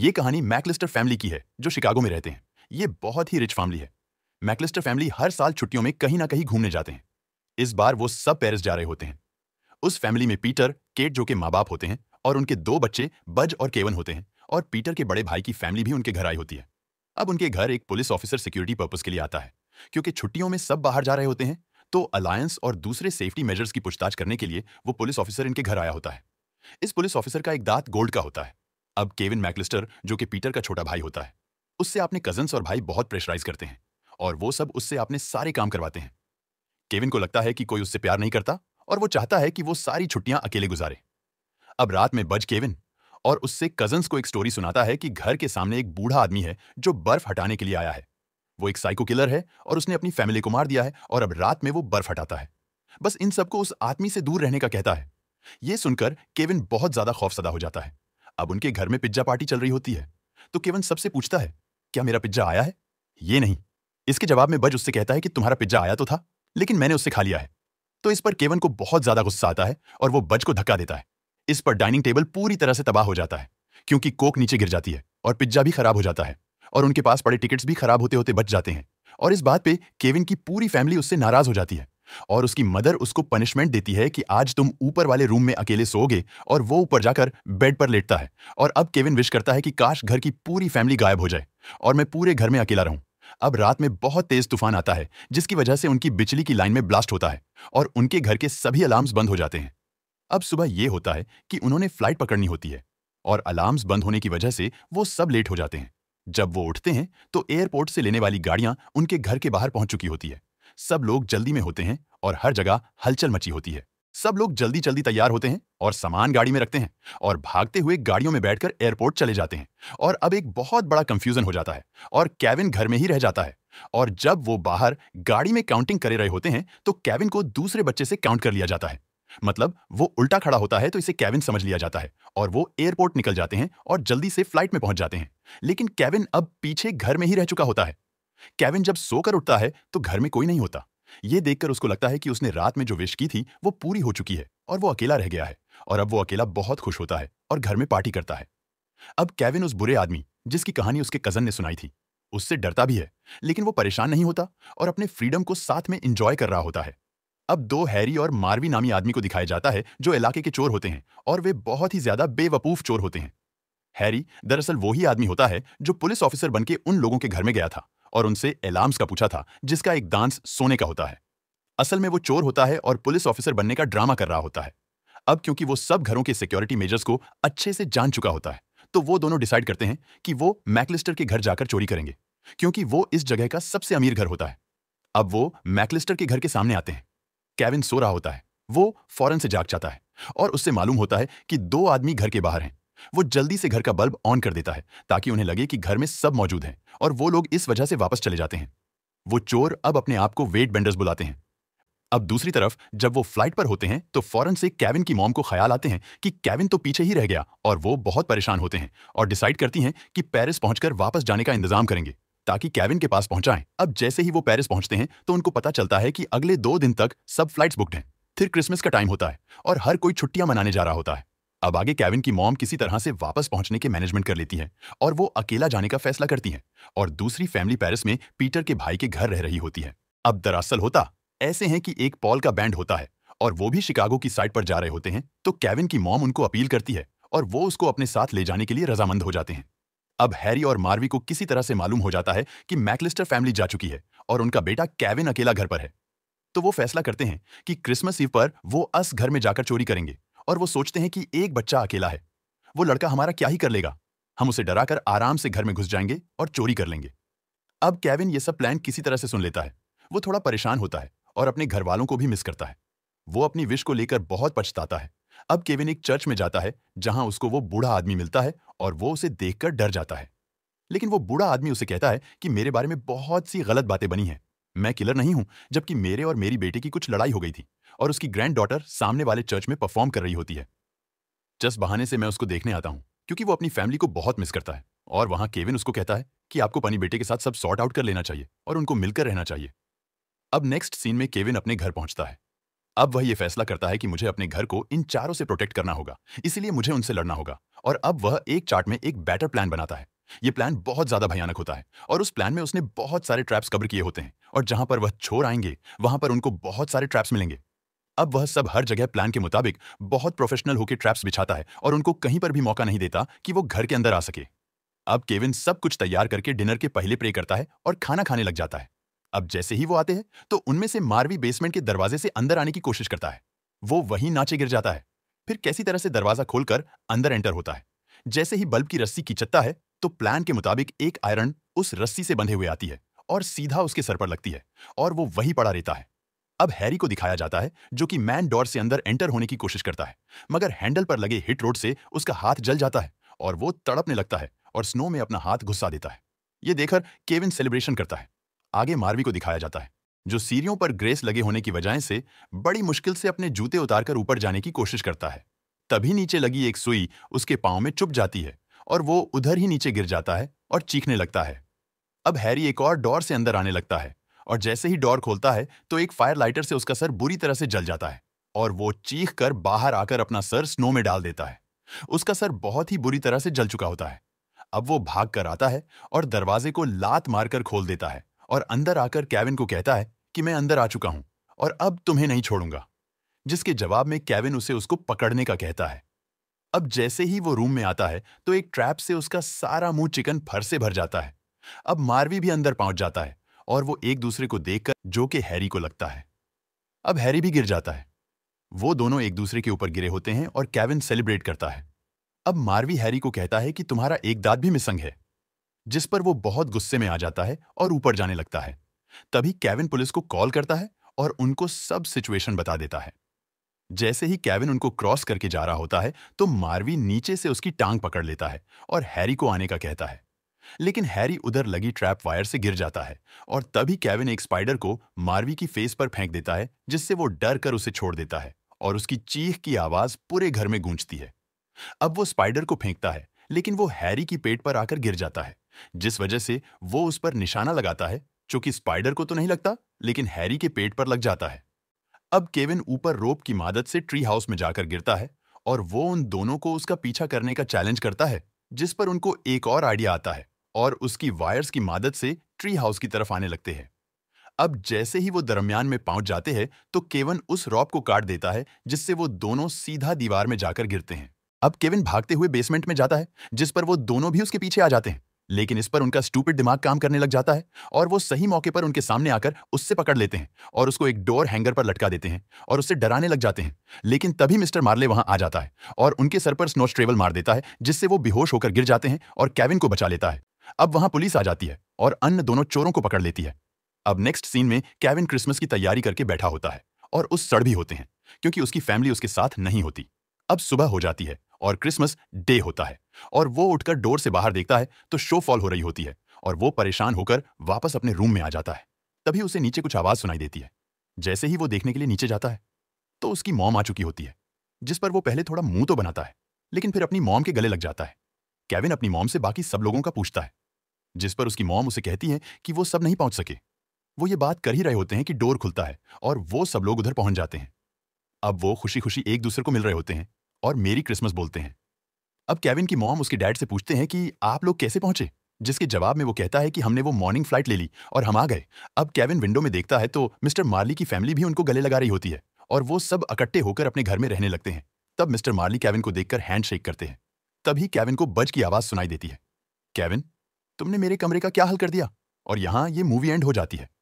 ये कहानी McAllister family की है जो शिकागो में रहते हैं ये बहुत ही रिच फैमिली है मैकलिस्टर फैमिली हर साल छुट्टियों में कहीं ना कहीं घूमने जाते हैं इस बार वो सब पेरिस जा रहे होते हैं उस फैमिली में पीटर केट जो के माँ बाप होते हैं और उनके दो बच्चे बज और केवन होते हैं और पीटर के बड़े भाई की फैमिली भी उनके घर आई होती है अब उनके घर एक पुलिस ऑफिसर सिक्योरिटी पर्पज के लिए आता है क्योंकि छुट्टियों में सब बाहर जा रहे होते हैं तो अलायंस और दूसरे सेफ्टी मेजर्स की पूछताछ करने के लिए वो पुलिस ऑफिसर इनके घर आया होता है इस पुलिस ऑफिसर का एक दांत गोल्ड का होता है अब केविन मैकलिस्टर जो कि पीटर का छोटा भाई होता है उससे आपने कजन्स और भाई बहुत प्रेशराइज करते हैं और वो सब उससे आपने सारे काम करवाते हैं केविन को लगता है कि कोई उससे प्यार नहीं करता और वो चाहता है कि वो सारी छुट्टियां अकेले गुजारे अब रात में बज केविन और उससे कजन्स को एक स्टोरी सुनाता है कि घर के सामने एक बूढ़ा आदमी है जो बर्फ हटाने के लिए आया है वो एक साइको किलर है और उसने अपनी फैमिली को मार दिया है और अब रात में वो बर्फ हटाता है बस इन सबको उस आदमी से दूर रहने का कहता है यह सुनकर केविन बहुत ज्यादा खौफसदा हो जाता है अब उनके घर में पिज्जा पार्टी चल रही होती है तो केवन सबसे पूछता है क्या मेरा पिज्जा आया है ये नहीं इसके जवाब में बज उससे कहता है कि तुम्हारा पिज्जा आया तो था लेकिन मैंने उससे खा लिया है तो इस पर केवन को बहुत ज्यादा गुस्सा आता है और वो बज को धक्का देता है इस पर डाइनिंग टेबल पूरी तरह से तबाह हो जाता है क्योंकि कोक नीचे गिर जाती है और पिज्जा भी खराब हो जाता है और उनके पास पड़े टिकट्स भी खराब होते होते बच जाते हैं और इस बात पे केविन की पूरी फैमिली उससे नाराज हो जाती है और उसकी मदर उसको पनिशमेंट देती है कि आज तुम ऊपर वाले रूम में अकेले सोओगे और वो ऊपर जाकर बेड पर लेटता है और अब केविन विश करता है कि काश घर की पूरी फैमिली गायब हो जाए और मैं पूरे घर में अकेला रहूं अब रात में बहुत तेज तूफान आता है जिसकी वजह से उनकी बिजली की लाइन में ब्लास्ट होता है और उनके घर के सभी अलार्म्स बंद हो जाते हैं अब सुबह ये होता है कि उन्होंने फ्लाइट पकड़नी होती है और अलार्म्स बंद होने की वजह से वो सब लेट हो जाते हैं जब वो उठते हैं तो एयरपोर्ट से लेने वाली गाड़ियां उनके घर के बाहर पहुंच चुकी होती है सब लोग जल्दी में होते हैं और हर जगह हलचल मची होती है सब लोग जल्दी जल्दी तैयार होते हैं और सामान गाड़ी में रखते हैं और भागते हुए गाड़ियों में बैठकर एयरपोर्ट चले जाते हैं और अब एक बहुत बड़ा कंफ्यूजन हो जाता है और कैविन घर में ही रह जाता है और जब वो बाहर गाड़ी में काउंटिंग करे रहे होते हैं तो कैविन को दूसरे बच्चे से काउंट कर लिया जाता है मतलब वो उल्टा खड़ा होता है तो इसे कैविन समझ लिया जाता है और वो एयरपोर्ट निकल जाते हैं और जल्दी से फ्लाइट में पहुंच जाते हैं लेकिन कैविन अब पीछे घर में ही रह चुका होता है केविन जब सोकर उठता है तो घर में कोई नहीं होता यह देखकर उसको लगता है कि उसने रात में जो विश की थी वो पूरी हो चुकी है और वो अकेला रह गया है और अब वो अकेला बहुत खुश होता है और घर में पार्टी करता है अब केविन उस बुरे आदमी जिसकी कहानी उसके कजन ने सुनाई थी उससे डरता भी है लेकिन वो परेशान नहीं होता और अपने फ्रीडम को साथ में इंजॉय कर रहा होता है अब दो हैरी और मारवी नामी आदमी को दिखाया जाता है जो इलाके के चोर होते हैं और वे बहुत ही ज्यादा बेवकूफ चोर होते हैं हैरी दरअसल वही आदमी होता है जो पुलिस ऑफिसर बनके उन लोगों के घर में गया था और उनसे एलार्म्स का पूछा था जिसका एक डांस सोने का होता है असल में वो चोर होता है और पुलिस ऑफिसर बनने का ड्रामा कर रहा होता है अब क्योंकि वो सब घरों के सिक्योरिटी मेजर्स को अच्छे से जान चुका होता है तो वो दोनों डिसाइड करते हैं कि वो मैकलिस्टर के घर जाकर चोरी करेंगे क्योंकि वो इस जगह का सबसे अमीर घर होता है अब वो मैकलिस्टर के घर के सामने आते हैं कैविन सो रहा होता है वो फौरन से जाग जाता है और उससे मालूम होता है कि दो आदमी घर के बाहर हैं वो जल्दी से घर का बल्ब ऑन कर देता है ताकि उन्हें लगे कि घर में सब मौजूद हैं और वो लोग इस वजह से वापस चले जाते हैं वो चोर अब अपने आप को वेट बेंडर्स बुलाते हैं अब दूसरी तरफ जब वो फ्लाइट पर होते हैं तो फौरन से कैविन की मॉम को ख्याल आते हैं कि कैविन तो पीछे ही रह गया और वो बहुत परेशान होते हैं और डिसाइड करती हैं कि पेरिस पहुंचकर वापस जाने का इंतजाम करेंगे ताकि कैविन के पास पहुंचाएं अब जैसे ही वो पेरिस पहुंचते हैं तो उनको पता चलता है कि अगले दो दिन तक सब फ्लाइट्स बुक्ड हैं फिर क्रिसमस का टाइम होता है और हर कोई छुट्टियां मनाने जा रहा होता है अब आगे कैविन की मॉम किसी तरह से वापस पहुंचने के मैनेजमेंट कर लेती है और वो अकेला जाने का फैसला करती है और दूसरी फैमिली पेरिस में पीटर के भाई के घर रह रही होती है अब दरअसल होता ऐसे है कि एक पॉल का बैंड होता है और वो भी शिकागो की साइड पर जा रहे होते हैं तो कैविन की मॉम उनको अपील करती है और वो उसको अपने साथ ले जाने के लिए रजामंद हो जाते हैं अब हैरी और मार्वी को किसी तरह से मालूम हो जाता है कि मैकलिस्टर फैमिली जा चुकी है और उनका बेटा कैविन अकेला घर पर है तो वो फैसला करते हैं कि क्रिसमस ईव पर वो अस घर में जाकर चोरी करेंगे और वो सोचते हैं कि एक बच्चा अकेला है वो लड़का हमारा क्या ही कर लेगा हम उसे डराकर आराम से घर में घुस जाएंगे और चोरी कर लेंगे अब कैविन ये सब प्लान किसी तरह से सुन लेता है वो थोड़ा परेशान होता है और अपने घर वालों को भी मिस करता है वो अपनी विश को लेकर बहुत पछताता है अब केविन एक चर्च में जाता है जहां उसको वो बूढ़ा आदमी मिलता है और वो उसे देखकर डर जाता है लेकिन वो बूढ़ा आदमी उसे कहता है कि मेरे बारे में बहुत सी गलत बातें बनी हैं मैं किलर नहीं हूं जबकि मेरे और मेरी बेटी की कुछ लड़ाई हो गई थी और उसकी ग्रैंड डॉटर सामने वाले चर्च में परफॉर्म कर रही होती है जस बहाने से मैं उसको देखने आता हूं क्योंकि वो अपनी फैमिली को बहुत मिस करता है और वहां केविन उसको कहता है कि आपको अपनी बेटे के साथ सब सॉर्ट आउट कर लेना चाहिए और उनको मिलकर रहना चाहिए अब नेक्स्ट सीन में केविन अपने घर पहुंचता है अब वह यह फैसला करता है कि मुझे अपने घर को इन चारों से प्रोटेक्ट करना होगा इसीलिए मुझे उनसे लड़ना होगा और अब वह एक चार्ट में एक बेटर प्लान बनाता है यह प्लान बहुत ज्यादा भयानक होता है और उस प्लान में उसने बहुत सारे ट्रैप्स कवर किए होते हैं और जहां पर वह छोर आएंगे वहां पर उनको बहुत सारे ट्रैप्स मिलेंगे अब वह सब हर जगह प्लान के मुताबिक बहुत प्रोफेशनल होकर ट्रैप्स बिछाता है और उनको कहीं पर भी मौका नहीं देता कि वो घर के अंदर आ सके अब केविन सब कुछ तैयार करके डिनर के पहले प्रे करता है और खाना खाने लग जाता है अब जैसे ही वो आते हैं तो उनमें से मारवी बेसमेंट के दरवाजे से अंदर आने की कोशिश करता है वो वहीं नाचे गिर जाता है फिर कैसी तरह से दरवाजा खोलकर अंदर एंटर होता है जैसे ही बल्ब की रस्सी की है तो प्लान के मुताबिक एक आयरन उस रस्सी से बंधे हुए आती है और सीधा उसके सर पर लगती है और वो वही पड़ा रहता है अब हैरी को दिखाया जाता है जो कि मैन डोर से अंदर एंटर होने की कोशिश करता है मगर हैंडल पर लगे हिट रोड से उसका हाथ जल जाता है और वो तड़पने लगता है और स्नो में अपना हाथ घुस्सा देता है ये देखकर केविन सेलिब्रेशन करता है आगे मार्वी को दिखाया जाता है जो सीरियों पर ग्रेस लगे होने की वजह से बड़ी मुश्किल से अपने जूते उतारकर ऊपर जाने की कोशिश करता है तभी नीचे लगी एक सुई उसके पाँव में चुप जाती है और वो उधर ही नीचे गिर जाता है और चीखने लगता है अब हैरी एक और डोर से अंदर आने लगता है और जैसे ही डोर खोलता है तो एक फायर लाइटर से उसका सर बुरी तरह से जल जाता है और वो चीख कर बाहर आकर अपना सर स्नो में डाल देता है उसका सर बहुत ही बुरी तरह से जल चुका होता है अब वो भाग कर आता है और दरवाजे को लात मारकर खोल देता है और अंदर आकर कैविन को कहता है कि मैं अंदर आ चुका हूं और अब तुम्हें नहीं छोड़ूंगा जिसके जवाब में कैविन उसे उसको पकड़ने का कहता है अब जैसे ही वो रूम में आता है तो एक ट्रैप से उसका सारा मुंह चिकन फर से भर जाता है अब मारवी भी अंदर पहुंच जाता है और वो एक दूसरे को देखकर जो कि हैरी को लगता है अब हैरी भी गिर जाता है वो दोनों एक दूसरे के ऊपर गिरे होते हैं और कैविन सेलिब्रेट करता है अब मारवी हैरी को कहता है कि तुम्हारा एक दांत भी मिसंग है जिस पर वो बहुत गुस्से में आ जाता है और ऊपर जाने लगता है तभी कैविन पुलिस को कॉल करता है और उनको सब सिचुएशन बता देता है जैसे ही कैविन उनको क्रॉस करके जा रहा होता है तो मारवी नीचे से उसकी टांग पकड़ लेता है और हैरी को आने का कहता है लेकिन हैरी उधर लगी ट्रैप वायर से गिर जाता है और तभी कैविन एक स्पाइडर को मार्वी की फेस पर फेंक देता है जिससे वो डर कर उसे छोड़ देता है और उसकी चीख की आवाज पूरे घर में गूंजती है अब वो स्पाइडर को फेंकता है लेकिन वो हैरी की पेट पर आकर गिर जाता है जिस वजह से वो उस पर निशाना लगाता है चूंकि स्पाइडर को तो नहीं लगता लेकिन हैरी के पेट पर लग जाता है अब केविन ऊपर रोप की मदद से ट्री हाउस में जाकर गिरता है और वो उन दोनों को उसका पीछा करने का चैलेंज करता है जिस पर उनको एक और आइडिया आता है और उसकी वायर्स की मदद से ट्री हाउस की तरफ आने लगते हैं अब जैसे ही वो दरमियान में पहुंच जाते हैं तो केवन उस रॉप को काट देता है जिससे वो दोनों सीधा दीवार में जाकर गिरते हैं अब केविन भागते हुए बेसमेंट में जाता है जिस पर वो दोनों भी उसके पीछे आ जाते हैं लेकिन इस पर उनका स्टूपिड दिमाग काम करने लग जाता है और वो सही मौके पर उनके सामने आकर उससे पकड़ लेते हैं और उसको एक डोर हैंगर पर लटका देते हैं और उससे डराने लग जाते हैं लेकिन तभी मिस्टर मार्ले वहां आ जाता है और उनके सर पर ट्रेवल मार देता है जिससे वो बेहोश होकर गिर जाते हैं और कैविन को बचा लेता है अब वहां पुलिस आ जाती है और अन्य दोनों चोरों को पकड़ लेती है अब नेक्स्ट सीन में कैविन क्रिसमस की तैयारी करके बैठा होता है और उस सड़ भी होते हैं क्योंकि उसकी फैमिली उसके साथ नहीं होती अब सुबह हो जाती है और क्रिसमस डे होता है और वो उठकर डोर से बाहर देखता है तो शो फॉल हो रही होती है और वो परेशान होकर वापस अपने रूम में आ जाता है तभी उसे नीचे कुछ आवाज सुनाई देती है जैसे ही वो देखने के लिए नीचे जाता है तो उसकी मॉम आ चुकी होती है जिस पर वो पहले थोड़ा मुंह तो बनाता है लेकिन फिर अपनी मॉम के गले लग जाता है कैविन अपनी मॉम से बाकी सब लोगों का पूछता है जिस पर उसकी मॉम उसे कहती है कि वो सब नहीं पहुंच सके वो ये बात कर ही रहे होते हैं कि डोर खुलता है और वो सब लोग उधर पहुंच जाते हैं अब वो खुशी खुशी एक दूसरे को मिल रहे होते हैं और मेरी क्रिसमस बोलते हैं अब कैविन की मॉम उसके डैड से पूछते हैं कि आप लोग कैसे पहुंचे जिसके जवाब में वो कहता है कि हमने वो मॉर्निंग फ्लाइट ले ली और हम आ गए अब कैविन विंडो में देखता है तो मिस्टर मार्ली की फैमिली भी उनको गले लगा रही होती है और वो सब इकट्ठे होकर अपने घर में रहने लगते हैं तब मिस्टर मार्ली कैविन को देखकर हैंडशेक करते हैं तभी कैविन को बज की आवाज सुनाई देती है कैविन तुमने मेरे कमरे का क्या हल कर दिया और यहाँ ये मूवी एंड हो जाती है